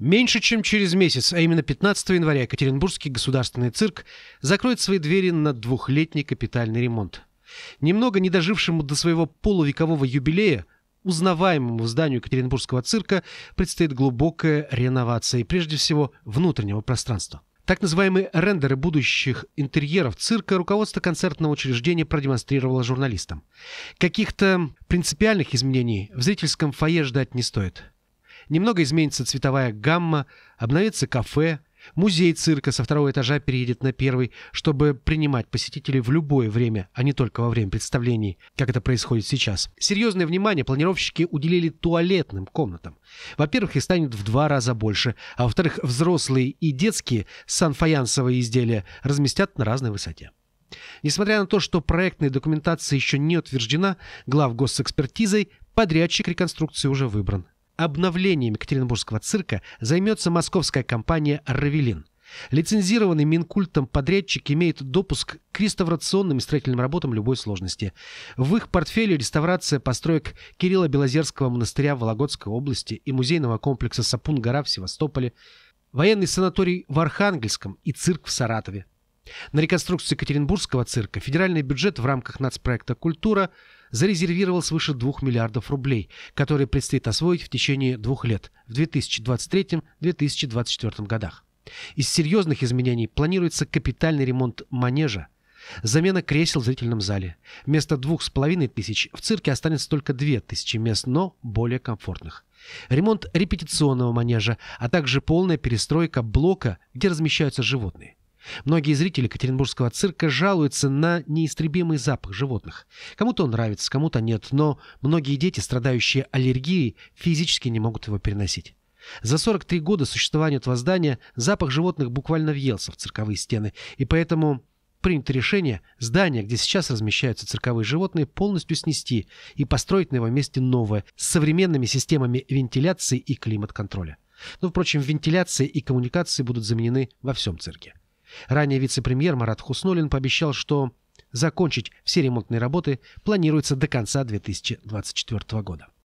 Меньше чем через месяц, а именно 15 января, Екатеринбургский государственный цирк закроет свои двери на двухлетний капитальный ремонт. Немного не дожившему до своего полувекового юбилея, узнаваемому зданию Екатеринбургского цирка предстоит глубокая реновация, и прежде всего внутреннего пространства. Так называемые рендеры будущих интерьеров цирка руководство концертного учреждения продемонстрировало журналистам. Каких-то принципиальных изменений в зрительском фойе ждать не стоит – Немного изменится цветовая гамма, обновится кафе, музей цирка со второго этажа переедет на первый, чтобы принимать посетителей в любое время, а не только во время представлений, как это происходит сейчас. Серьезное внимание планировщики уделили туалетным комнатам. Во-первых, их станет в два раза больше, а во-вторых, взрослые и детские санфаянсовые изделия разместят на разной высоте. Несмотря на то, что проектная документация еще не утверждена, глав госэкспертизой, подрядчик реконструкции уже выбран. Обновлением Екатеринбургского цирка займется московская компания «Равелин». Лицензированный Минкультом подрядчик имеет допуск к реставрационным и строительным работам любой сложности. В их портфеле реставрация построек Кирилла Белозерского монастыря в Вологодской области и музейного комплекса «Сапун-гора» в Севастополе, военный санаторий в Архангельском и цирк в Саратове. На реконструкцию Екатеринбургского цирка федеральный бюджет в рамках нацпроекта «Культура» зарезервировал свыше 2 миллиардов рублей, которые предстоит освоить в течение двух лет в 2023-2024 годах. Из серьезных изменений планируется капитальный ремонт манежа, замена кресел в зрительном зале. Вместо двух с половиной тысяч в цирке останется только две тысячи мест, но более комфортных. Ремонт репетиционного манежа, а также полная перестройка блока, где размещаются животные. Многие зрители Катеринбургского цирка жалуются на неистребимый запах животных. Кому-то он нравится, кому-то нет, но многие дети, страдающие аллергией, физически не могут его переносить. За 43 года существования этого здания запах животных буквально въелся в цирковые стены, и поэтому принято решение здание, где сейчас размещаются цирковые животные, полностью снести и построить на его месте новое с современными системами вентиляции и климат-контроля. Но, ну, впрочем, вентиляция и коммуникации будут заменены во всем цирке. Ранее вице-премьер Марат Хуснулин пообещал, что закончить все ремонтные работы планируется до конца 2024 года.